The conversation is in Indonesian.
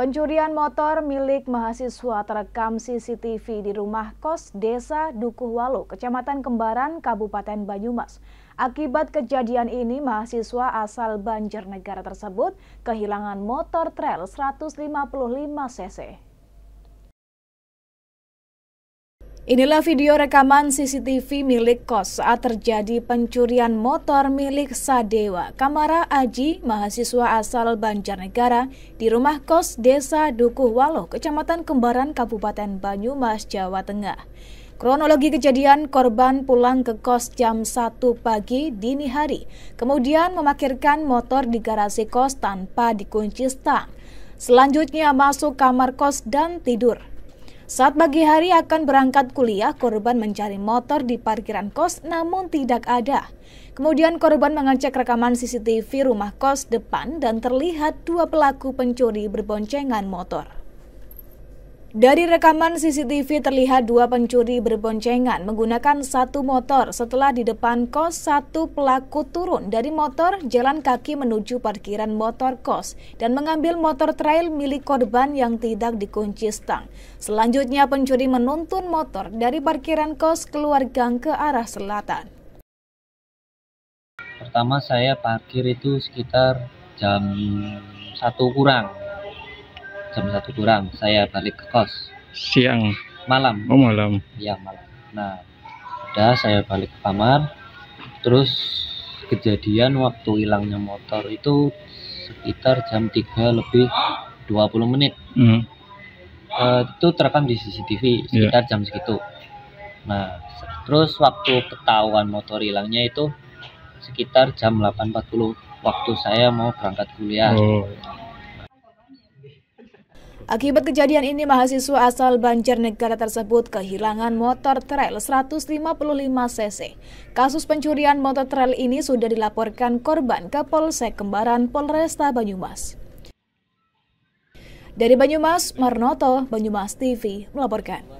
Pencurian motor milik mahasiswa terekam CCTV di rumah kos Desa Dukuhwalu, Kecamatan Kembaran, Kabupaten Banyumas. Akibat kejadian ini, mahasiswa asal Banjarnegara tersebut kehilangan motor trail 155 cc. Inilah video rekaman CCTV milik kos saat terjadi pencurian motor milik Sadewa, Kamara Aji, mahasiswa asal Banjarnegara, di rumah kos Desa Dukuh Waloh, Kecamatan Kembaran, Kabupaten Banyumas, Jawa Tengah. Kronologi kejadian korban pulang ke kos jam 1 pagi dini hari, kemudian memakirkan motor di garasi kos tanpa dikunci stang. Selanjutnya masuk kamar kos dan tidur. Saat pagi hari akan berangkat kuliah, korban mencari motor di parkiran kos namun tidak ada. Kemudian korban mengecek rekaman CCTV rumah kos depan dan terlihat dua pelaku pencuri berboncengan motor. Dari rekaman CCTV terlihat dua pencuri berboncengan menggunakan satu motor setelah di depan kos satu pelaku turun dari motor jalan kaki menuju parkiran motor kos dan mengambil motor trail milik korban yang tidak dikunci stang. Selanjutnya pencuri menuntun motor dari parkiran kos keluar gang ke arah selatan. Pertama saya parkir itu sekitar jam satu kurang jam satu kurang saya balik ke kos siang malam oh malam ya malam nah udah saya balik ke kamar terus kejadian waktu hilangnya motor itu sekitar jam tiga lebih 20 menit mm. uh, itu terekam di CCTV sekitar yeah. jam segitu nah terus waktu ketahuan motor hilangnya itu sekitar jam 8.40 waktu saya mau berangkat kuliah oh. Akibat kejadian ini, mahasiswa asal Banjarnegara tersebut kehilangan motor trail 155 cc. Kasus pencurian motor trail ini sudah dilaporkan korban ke Polsek Kembaran Polresta Banyumas. Dari Banyumas, Marnoto, Banyumas TV melaporkan.